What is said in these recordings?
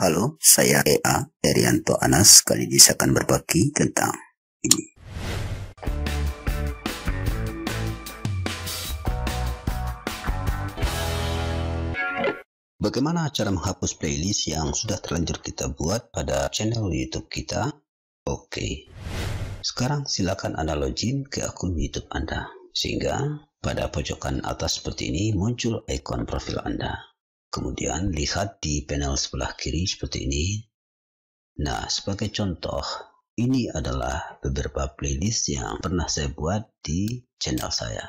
Halo, saya EA Erianto Anas. Kali ini saya akan berbagi tentang ini. Bagaimana cara menghapus playlist yang sudah terlanjur kita buat pada channel YouTube kita? Oke. Sekarang silakan Anda login ke akun YouTube Anda. Sehingga pada pojokan atas seperti ini muncul ikon profil Anda. Kemudian lihat di panel sebelah kiri seperti ini. Nah, sebagai contoh, ini adalah beberapa playlist yang pernah saya buat di channel saya.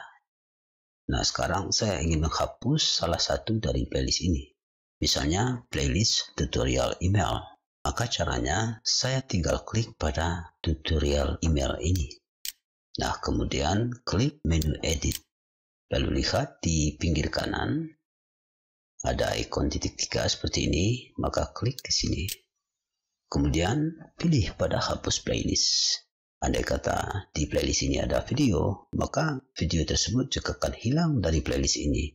Nah, sekarang saya ingin menghapus salah satu dari playlist ini. Misalnya playlist tutorial email. Maka caranya saya tinggal klik pada tutorial email ini. Nah, kemudian klik menu edit. Lalu lihat di pinggir kanan ada ikon titik tiga seperti ini, maka klik di sini. Kemudian pilih pada hapus playlist. Andai kata di playlist ini ada video, maka video tersebut juga akan hilang dari playlist ini.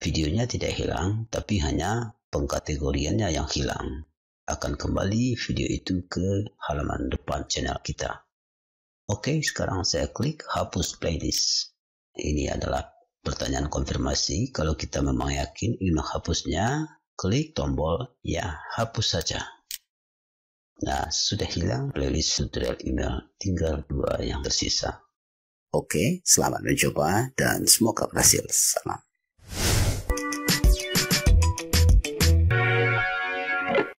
Videonya tidak hilang, tapi hanya pengkategoriannya yang hilang. Akan kembali video itu ke halaman depan channel kita. Oke, sekarang saya klik hapus playlist. Ini adalah pertanyaan konfirmasi. Kalau kita memang yakin ingin menghapusnya, klik tombol ya hapus saja. Nah, sudah hilang playlist tutorial email, tinggal dua yang tersisa. Oke, selamat mencoba dan semoga berhasil. Salam.